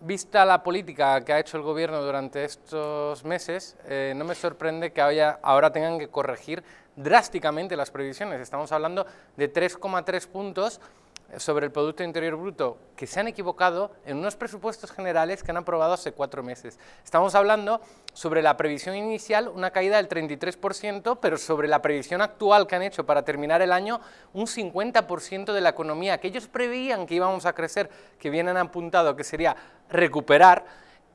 Vista la política que ha hecho el gobierno durante estos meses, eh, no me sorprende que haya, ahora tengan que corregir drásticamente las previsiones. Estamos hablando de 3,3 puntos sobre el Producto Interior Bruto que se han equivocado en unos presupuestos generales que han aprobado hace cuatro meses. Estamos hablando sobre la previsión inicial, una caída del 33%, pero sobre la previsión actual que han hecho para terminar el año, un 50% de la economía que ellos preveían que íbamos a crecer, que vienen apuntado que sería recuperar,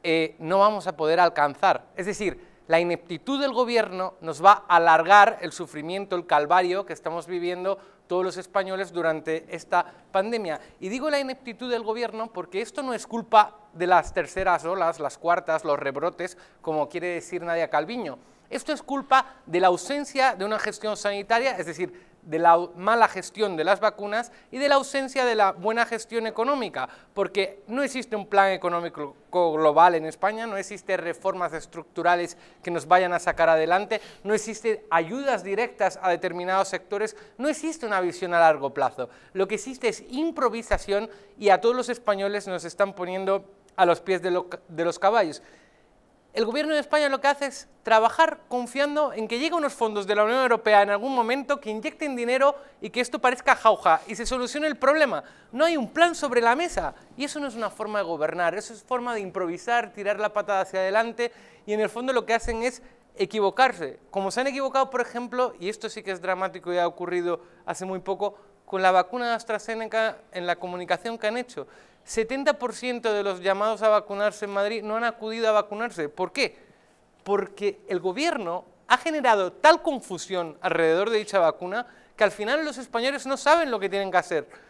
eh, no vamos a poder alcanzar. Es decir, la ineptitud del gobierno nos va a alargar el sufrimiento, el calvario que estamos viviendo todos los españoles durante esta pandemia. Y digo la ineptitud del gobierno porque esto no es culpa de las terceras olas, las cuartas, los rebrotes, como quiere decir Nadia Calviño. Esto es culpa de la ausencia de una gestión sanitaria, es decir, de la mala gestión de las vacunas y de la ausencia de la buena gestión económica, porque no existe un plan económico global en España, no existe reformas estructurales que nos vayan a sacar adelante, no existen ayudas directas a determinados sectores, no existe una visión a largo plazo. Lo que existe es improvisación y a todos los españoles nos están poniendo a los pies de, de los caballos el gobierno de España lo que hace es trabajar confiando en que lleguen unos fondos de la Unión Europea en algún momento que inyecten dinero y que esto parezca jauja y se solucione el problema. No hay un plan sobre la mesa y eso no es una forma de gobernar, eso es forma de improvisar, tirar la patada hacia adelante y en el fondo lo que hacen es equivocarse. Como se han equivocado, por ejemplo, y esto sí que es dramático y ha ocurrido hace muy poco, con la vacuna de AstraZeneca en la comunicación que han hecho. 70% de los llamados a vacunarse en Madrid no han acudido a vacunarse. ¿Por qué? Porque el gobierno ha generado tal confusión alrededor de dicha vacuna que al final los españoles no saben lo que tienen que hacer.